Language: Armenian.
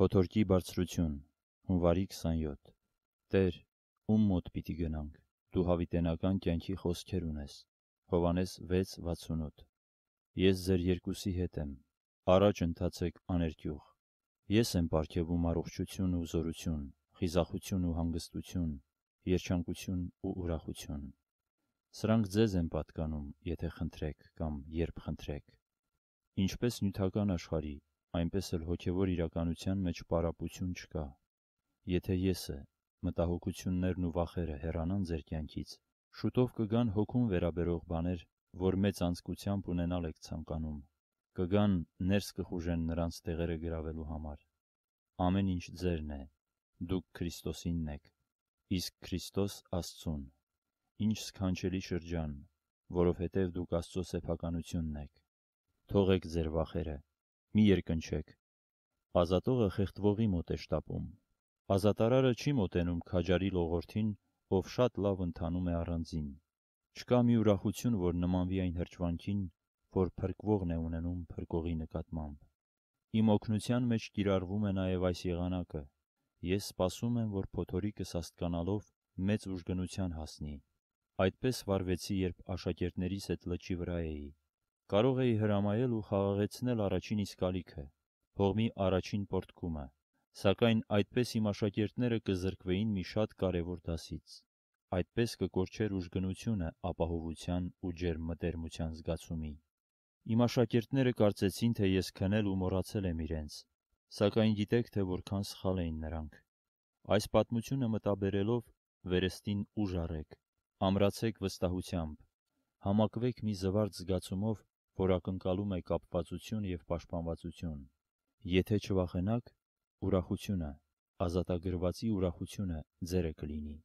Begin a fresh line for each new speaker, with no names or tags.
Փոթորկի բարձրություն, հունվարի 27 Տեր, ում մոտ պիտի գնանք, դու հավիտենական կյանքի խոսքեր ունես, Հովանես 6.68 Ես ձեր երկուսի հետ եմ, առաջ ընթացեք աներկյուղ, ես եմ պարգևում առողջություն ու զորություն, խիզախություն ու հանգստություն, երջանկություն ու ուրախություն։ Սրանք ձեզ են պատկանում, եթե խնդրեք կամ երբ խնդրեք։ Ինչպես նյութական աշխարհի այնպես էլ հոգևոր իրականության մեջ պարապություն չկա։ Եթե եսը, մտահոգություններն ու վախերը հեռանան ձեր կյանքից, շուտով կգան հոգուն վերաբերող բաներ, որ մեծ անձկությամբ ունենալ եք ցանկանում։ Կգան ներս կխուժեն նրանց տեղերը գրավելու համար։ Ամեն ինչ ձերն է։ Դուք Քրիստոսինն եք, իսկ Քրիստոս Աստծուն։ Ինչ սքանչելի շրջան, որովհետև դուք Աստծո սեփականությունն եք։ Թողեք ձեր վախերը, մի երկնչեք։ Ազատողը խեղդվողի մոտ է շտապում։ Ազատարարը չի մոտենում քաջարի լողորդին, ով շատ լավ ընթանում է առանձին։ Չկա մի ուրախություն, որ նմանվի այն հրճվանքին, որ փրկվողն է ունենում փրկողի նկատմամբ։ Իմ օգնության մեջ կիրառվում է նաև այս եղանակը։ Ես սպասում եմ, որ փոթորիկս աստկանալով մեծ ուժգնության հասնի։ Այդպես վարվեցի, երբ աշակերտներիս հետ լճի վրա էի։ Կարող էի հրամայել ու խաղաղեցնել առաջին իսկ ալիքը, հողմի առաջին պոռթկումը, սակայն այդպես իմ աշակերտները կզրկվեին մի շատ կարևոր դասից։ Այդպես կկորչեր ուժգնությունը ապահովության ու ջերմմտերմության զգացումի։ Իմ աշակերտները կարծեցին, թե ես քնել ու մոռացել եմ իրենց, սակայն գիտեք, թե որքան սխալ էին նրանք։ Այս պատմությունը մտաբերելով վերստին ուժ առեք, ամրացեք վստահությամբ, համակվեք մի զվարթ զգացումով, որ ակնկալում է կապվածություն և պաշտպանվածություն, եթե չվախենաք, ուրախությունը, ազատագրվածի ուրախությունը ձերը կլինի։